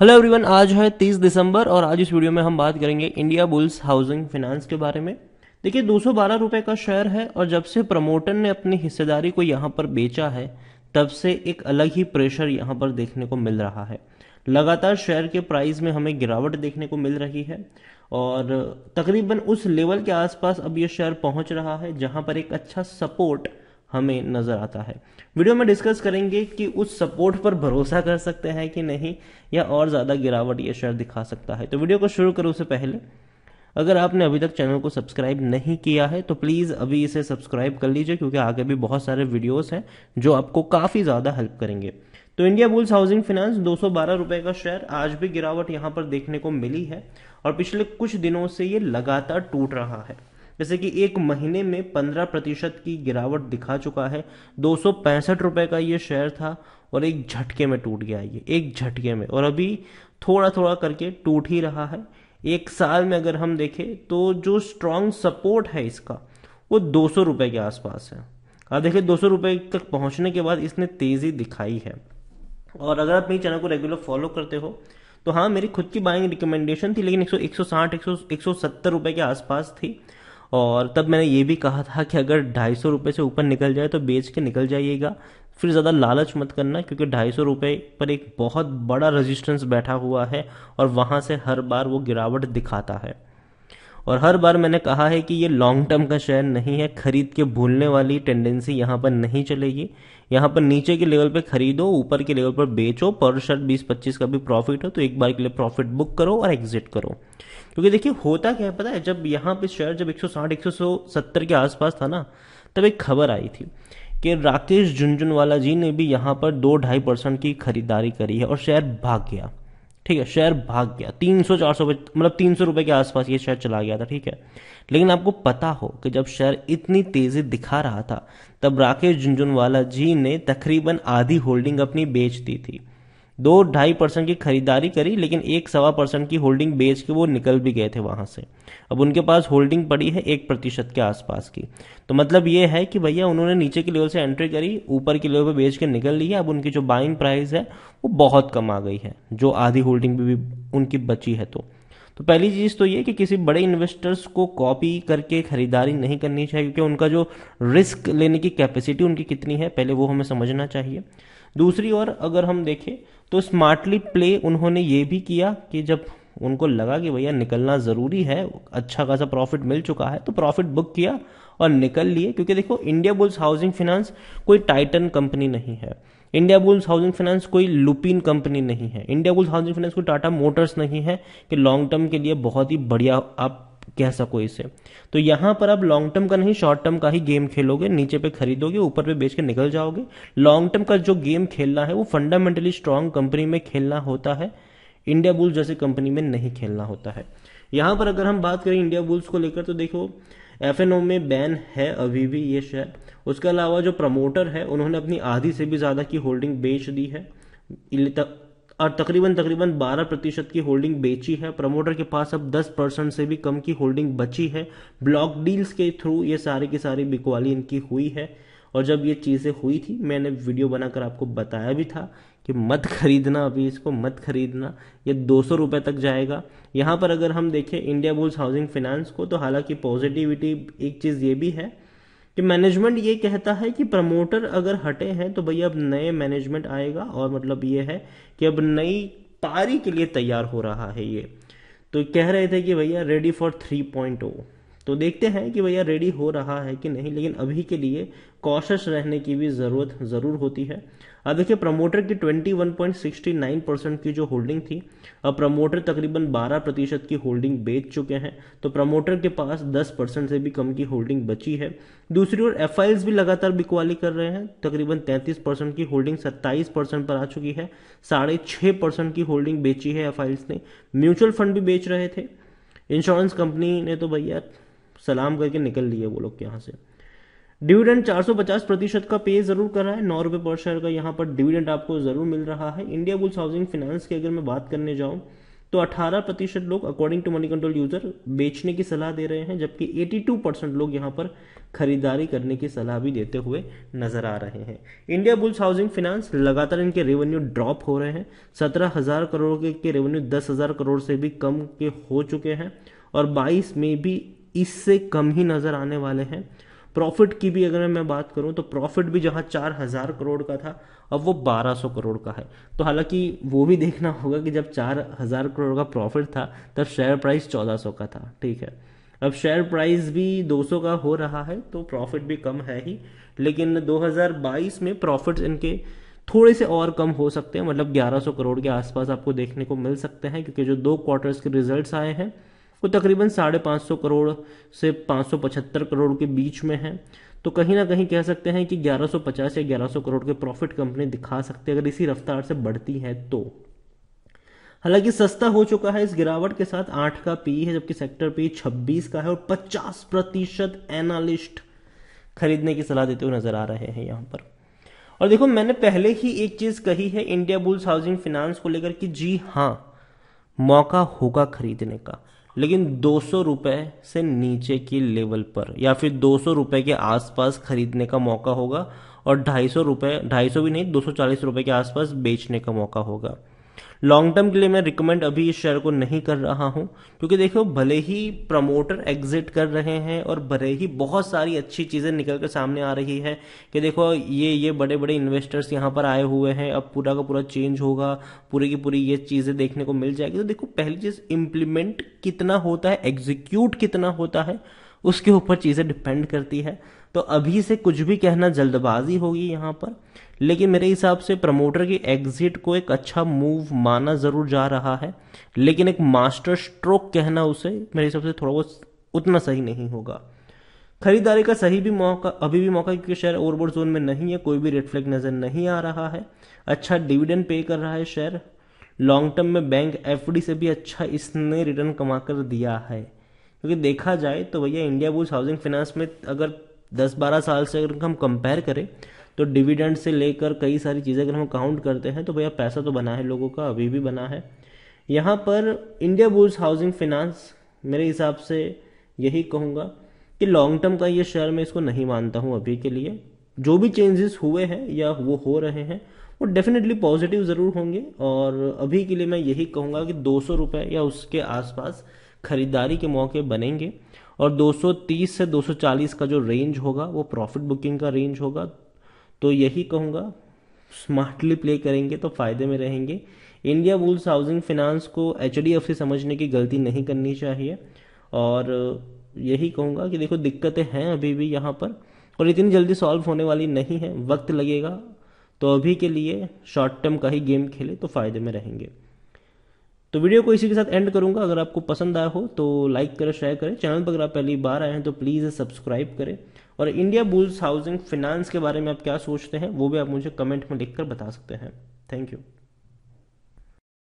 hello everyone आज है 30 दिसंबर और आज इस वीडियो में हम बात करेंगे इंडिया बुल्स हाउसिंग फाइनेंस के बारे में देखिए दो रुपये का शेयर है और जब से प्रमोटर ने अपनी हिस्सेदारी को यहाँ पर बेचा है तब से एक अलग ही प्रेशर यहाँ पर देखने को मिल रहा है लगातार शेयर के प्राइस में हमें गिरावट देखने को मिल रही है और तकरीबन उस लेवल के आसपास अब ये शेयर पहुंच रहा है जहां पर एक अच्छा सपोर्ट हमें नज़र आता है वीडियो में डिस्कस करेंगे कि उस सपोर्ट पर भरोसा कर सकते हैं कि नहीं या और ज़्यादा गिरावट यह शेयर दिखा सकता है तो वीडियो को शुरू करो से पहले अगर आपने अभी तक चैनल को सब्सक्राइब नहीं किया है तो प्लीज़ अभी इसे सब्सक्राइब कर लीजिए क्योंकि आगे भी बहुत सारे वीडियोस हैं जो आपको काफ़ी ज़्यादा हेल्प करेंगे तो इंडिया बुल्स हाउसिंग फाइनेंस दो रुपए का शेयर आज भी गिरावट यहाँ पर देखने को मिली है और पिछले कुछ दिनों से ये लगातार टूट रहा है जैसे कि एक महीने में पंद्रह प्रतिशत की गिरावट दिखा चुका है दो रुपए का ये शेयर था और एक झटके में टूट गया ये एक झटके में और अभी थोड़ा थोड़ा करके टूट ही रहा है एक साल में अगर हम देखें तो जो स्ट्रांग सपोर्ट है इसका वो दो सौ रुपये के आसपास है और देखिए दो सौ रुपये तक पहुंचने के बाद इसने तेज़ी दिखाई है और अगर आप मेरे चैनल को रेगुलर फॉलो करते हो तो हाँ मेरी खुद की बाइंग रिकमेंडेशन थी लेकिन एक सौ एक सौ साठ एक सौ एक सौ सत्तर रुपये के आसपास थी और तब मैंने ये भी कहा था कि अगर ढाई सौ रुपये से ऊपर निकल जाए तो बेच के निकल जाइएगा फिर ज़्यादा लालच मत करना क्योंकि ढाई सौ रुपये पर एक बहुत बड़ा रेजिस्टेंस बैठा हुआ है और वहाँ से हर बार वो गिरावट दिखाता है और हर बार मैंने कहा है कि ये लॉन्ग टर्म का शेयर नहीं है खरीद के भूलने वाली टेंडेंसी यहाँ पर नहीं चलेगी यहाँ पर नीचे के लेवल पे खरीदो ऊपर के लेवल पर बेचो पर शर्ट बीस पच्चीस का भी प्रॉफिट हो तो एक बार के लिए प्रॉफिट बुक करो और एग्जिट करो क्योंकि देखिए होता क्या है पता है जब यहाँ पे शेयर जब 160 170 के आसपास था ना तब एक खबर आई थी कि राकेश झुंझुनवाला जी ने भी यहाँ पर दो ढाई परसेंट की खरीदारी करी है और शेयर भाग गया ठीक है शेयर भाग गया तीन सौ चार सौ मतलब तीन सौ रुपए के आसपास ये शेयर चला गया था ठीक है लेकिन आपको पता हो कि जब शेयर इतनी तेज़ी दिखा रहा था तब राकेश झुंझुनवाला जी ने तकरीबन आधी होल्डिंग अपनी बेच दी थी दो ढाई परसेंट की खरीदारी करी लेकिन एक सवा परसेंट की होल्डिंग बेच के वो निकल भी गए थे वहां से अब उनके पास होल्डिंग पड़ी है एक प्रतिशत के आसपास की तो मतलब ये है कि भैया उन्होंने नीचे के लेवल से एंट्री करी ऊपर के लेवल पर बेच के निकल लिया अब उनकी जो बाइंग प्राइस है वो बहुत कम आ गई है जो आधी होल्डिंग भी, भी उनकी बची है तो तो पहली चीज़ तो ये कि किसी बड़े इन्वेस्टर्स को कॉपी करके खरीदारी नहीं करनी चाहिए क्योंकि उनका जो रिस्क लेने की कैपेसिटी उनकी कितनी है पहले वो हमें समझना चाहिए दूसरी ओर अगर हम देखें तो स्मार्टली प्ले उन्होंने ये भी किया कि जब उनको लगा कि भैया निकलना ज़रूरी है अच्छा खासा प्रॉफिट मिल चुका है तो प्रॉफिट बुक किया और निकल लिए क्योंकि देखो इंडिया बुल्स हाउसिंग फिनांस कोई टाइटन कंपनी नहीं है इंडिया बुल्स हाउसिंग फाइनेंस कोई लुपिन कंपनी नहीं है इंडिया बुल्स हाउसिंग फाइनेंस कोई टाटा मोटर्स नहीं है कि लॉन्ग टर्म के लिए बहुत ही बढ़िया आप कह सको इसे तो यहाँ पर आप लॉन्ग टर्म का नहीं शॉर्ट टर्म का ही गेम खेलोगे नीचे पे खरीदोगे ऊपर पे बेच के निकल जाओगे लॉन्ग टर्म का जो गेम खेलना है वो फंडामेंटली स्ट्रांग कंपनी में खेलना होता है इंडिया बुल्स जैसे कंपनी में नहीं खेलना होता है यहां पर अगर हम बात करें इंडिया बुल्स को लेकर तो देखो एफ में बैन है अभी भी ये शेयर उसके अलावा जो प्रमोटर है उन्होंने अपनी आधी से भी ज़्यादा की होल्डिंग बेच दी है और तकरीबन तकरीबन 12 प्रतिशत की होल्डिंग बेची है प्रमोटर के पास अब 10 परसेंट से भी कम की होल्डिंग बची है ब्लॉक डील्स के थ्रू ये सारी की सारी बिकवाली इनकी हुई है और जब ये चीज़ें हुई थी मैंने वीडियो बनाकर आपको बताया भी था कि मत खरीदना अभी इसको मत खरीदना ये दो सौ रुपये तक जाएगा यहाँ पर अगर हम देखें इंडिया बुल्स हाउसिंग फिनांस को तो हालांकि पॉजिटिविटी एक चीज़ ये भी है कि मैनेजमेंट ये कहता है कि प्रमोटर अगर हटे हैं तो भैया अब नए मैनेजमेंट आएगा और मतलब ये है कि अब नई पारी के लिए तैयार हो रहा है ये तो कह रहे थे कि भैया ready for three point O तो देखते हैं कि भैया रेडी हो रहा है कि नहीं लेकिन अभी के लिए कॉशस रहने की भी ज़रूरत ज़रूर होती है अब देखिए प्रमोटर की 21.69 परसेंट की जो होल्डिंग थी अब प्रमोटर तकरीबन 12 प्रतिशत की होल्डिंग बेच चुके हैं तो प्रमोटर के पास 10 परसेंट से भी कम की होल्डिंग बची है दूसरी ओर एफ भी लगातार बिकवाली कर रहे हैं तकरीबन 33 परसेंट की होल्डिंग 27 परसेंट पर आ चुकी है साढ़े छः परसेंट की होल्डिंग बेची है एफ ने म्यूचुअल फंड भी बेच रहे थे इंश्योरेंस कंपनी ने तो भैया सलाम करके निकल लिए वो लोग यहाँ से डिविडेंड 450 प्रतिशत का पे जरूर कर रहा है नौ रुपये पर शेयर का यहाँ पर डिविडेंड आपको जरूर मिल रहा है इंडिया बुल्स हाउसिंग फाइनेंस की अगर मैं बात करने जाऊँ तो 18 प्रतिशत लोग according to Moneycontrol user बेचने की सलाह दे रहे हैं जबकि 82 परसेंट लोग यहाँ पर खरीदारी करने की सलाह भी देते हुए नजर आ रहे हैं इंडिया बुल्स हाउसिंग फाइनेंस लगातार इनके रेवेन्यू ड्रॉप हो रहे हैं सत्रह हजार करोड़ के, के रेवेन्यू दस हजार करोड़ से भी कम के हो चुके हैं और बाईस में भी इससे कम ही नज़र आने वाले हैं प्रॉफिट की भी अगर मैं बात करूं तो प्रॉफिट भी जहां चार हज़ार करोड़ का था अब वो बारह सौ करोड़ का है तो हालांकि वो भी देखना होगा कि जब चार हज़ार करोड़ का प्रॉफिट था तब शेयर प्राइस चौदह सौ का था ठीक है अब शेयर प्राइस भी दो सौ का हो रहा है तो प्रॉफिट भी कम है ही लेकिन दो हजार बाईस में प्रॉफिट इनके थोड़े से और कम हो सकते हैं मतलब ग्यारह सौ करोड़ के आसपास आपको देखने को मिल सकते हैं क्योंकि जो दो क्वार्टर्स के रिजल्ट आए हैं वो तकरीबन साढ़े पाँच सौ करोड़ से पाँच सौ पचहत्तर करोड़ के बीच में है तो कहीं ना कहीं कह सकते हैं कि 1150 या 1100 करोड़ के प्रॉफिट कंपनी दिखा सकते है अगर इसी रफ्तार से बढ़ती है तो हालांकि सस्ता हो चुका है इस गिरावट के साथ आठ का पी है जबकि सेक्टर पी छब्बीस का है और पचास प्रतिशत एनालिस्ट खरीदने की सलाह देते हुए नजर आ रहे हैं यहाँ पर और देखो मैंने पहले ही एक चीज कही है इंडिया बुल्स हाउसिंग फिनांस को लेकर कि जी हाँ मौका होगा खरीदने का लेकिन दो सौ से नीचे की लेवल पर या फिर दो सौ रुपये के आसपास खरीदने का मौका होगा और ढाई सौ रुपये ढाई सौ भी नहीं दो सौ चालीस रुपये के आसपास बेचने का मौका होगा लॉन्ग टर्म के लिए मैं रिकमेंड अभी इस शेयर को नहीं कर रहा हूं क्योंकि देखो भले ही प्रमोटर एग्जिट कर रहे हैं और भले ही बहुत सारी अच्छी चीज़ें निकल कर सामने आ रही है कि देखो ये ये बड़े बड़े इन्वेस्टर्स यहां पर आए हुए हैं अब पूरा का पूरा चेंज होगा पूरी की पूरी ये चीज़ें देखने को मिल जाएगी तो देखो पहली चीज़ इम्प्लीमेंट कितना होता है एग्जीक्यूट कितना होता है उसके ऊपर चीज़ें डिपेंड करती है तो अभी से कुछ भी कहना जल्दबाजी होगी यहाँ पर लेकिन मेरे हिसाब से प्रमोटर की एग्जिट को एक अच्छा मूव माना ज़रूर जा रहा है लेकिन एक मास्टर स्ट्रोक कहना उसे मेरे हिसाब से थोड़ा बहुत उतना सही नहीं होगा खरीदारी का सही भी मौका अभी भी मौका क्योंकि शेयर ओवरबोर्ड जोन में नहीं है कोई भी रेड फ्लैग नज़र नहीं आ रहा है अच्छा डिविडेंड पे कर रहा है शेयर लॉन्ग टर्म में बैंक एफ से भी अच्छा इसने रिटर्न कमा कर दिया है क्योंकि देखा जाए तो भैया इंडिया बुल्स हाउसिंग फाइनेंस में अगर 10-12 साल से अगर हम कंपेयर करें तो डिविडेंड से लेकर कई सारी चीज़ें अगर हम काउंट करते हैं तो भैया पैसा तो बना है लोगों का अभी भी बना है यहाँ पर इंडिया बुल्स हाउसिंग फिनांस मेरे हिसाब से यही कहूँगा कि लॉन्ग टर्म का ये शेयर मैं इसको नहीं मानता हूँ अभी के लिए जो भी चेंजेस हुए हैं या वो हो रहे हैं वो डेफिनेटली पॉजिटिव ज़रूर होंगे और अभी के लिए मैं यही कहूँगा कि दो सौ या उसके आसपास खरीदारी के मौके बनेंगे और 230 से 240 का जो रेंज होगा वो प्रॉफिट बुकिंग का रेंज होगा तो यही कहूँगा स्मार्टली प्ले करेंगे तो फ़ायदे में रहेंगे इंडिया बुल्स हाउसिंग फिनांस को एच डी एफ समझने की गलती नहीं करनी चाहिए और यही कहूँगा कि देखो दिक्कतें हैं अभी भी यहाँ पर और इतनी जल्दी सॉल्व होने वाली नहीं है वक्त लगेगा तो अभी के लिए शॉर्ट टर्म का ही गेम खेले तो फ़ायदे में रहेंगे तो वीडियो को इसी के साथ एंड करूंगा अगर आपको पसंद आया हो तो लाइक करें शेयर करें चैनल पर अगर आप पहली बार आए हैं तो प्लीज़ सब्सक्राइब करें और इंडिया बुल्स हाउसिंग फिनांस के बारे में आप क्या सोचते हैं वो भी आप मुझे कमेंट में लिखकर बता सकते हैं थैंक यू